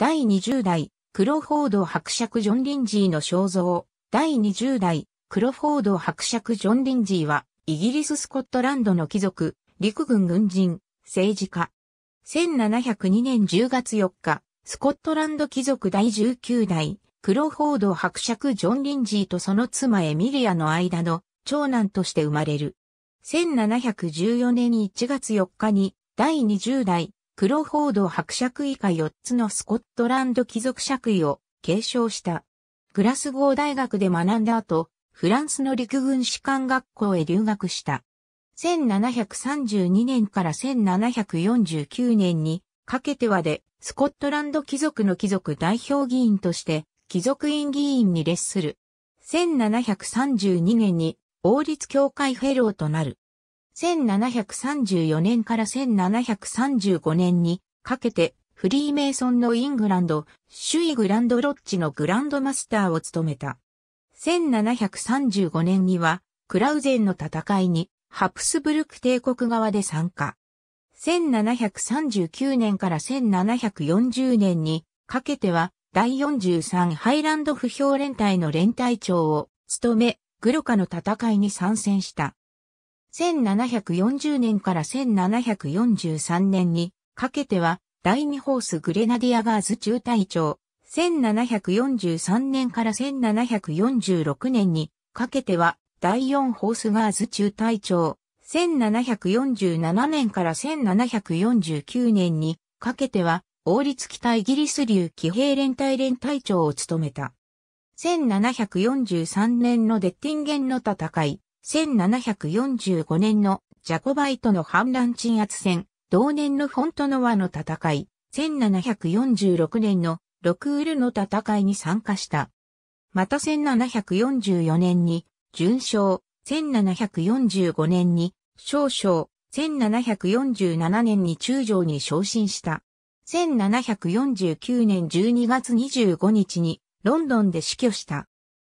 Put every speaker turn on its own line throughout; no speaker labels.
第20代、クロフォード伯爵ジョン・リンジーの肖像、第20代、クロフォード伯爵ジョン・リンジーは、イギリス・スコットランドの貴族、陸軍軍人、政治家。1702年10月4日、スコットランド貴族第19代、クロフォード伯爵ジョン・リンジーとその妻エミリアの間の長男として生まれる。1714年1月4日に第20代クロフォード伯爵以下4つのスコットランド貴族爵位を継承した。グラスゴー大学で学んだ後、フランスの陸軍士官学校へ留学した。1732年から1749年にかけてはで、スコットランド貴族の貴族代表議員として、貴族院議員に列する。1732年に王立協会フェローとなる。1734年から1735年にかけてフリーメイソンのイングランド、首位グランドロッジのグランドマスターを務めた。1735年にはクラウゼンの戦いにハプスブルク帝国側で参加。1739年から1740年にかけては第43ハイランド不評連隊の連隊長を務め、グロカの戦いに参戦した。1740年から1743年にかけては第二ホースグレナディアガーズ中隊長、1743年から1746年にかけては第四ホースガーズ中隊長、1747年から1749年にかけては王立北イギリス流騎兵連隊連隊長を務めた。1743年のデッティンゲンの戦い、1745年のジャコバイトの反乱鎮圧戦、同年のフォントノワの戦い、1746年のロクールの戦いに参加した。また1744年に、準将、1745年に、少将、1747年に中将に昇進した。1749年12月25日に、ロンドンで死去した。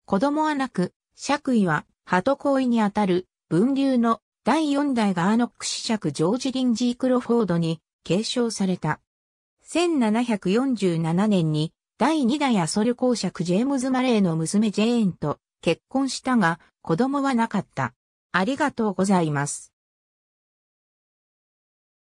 子供はなく、爵位は鳩行為にあたる分流の第4代ガーノック子爵ジョージ・リンジー・クロフォードに継承された。1747年に第2代アソル公爵ジェームズ・マレーの娘ジェーンと結婚したが子供はなかった。ありがとうございます。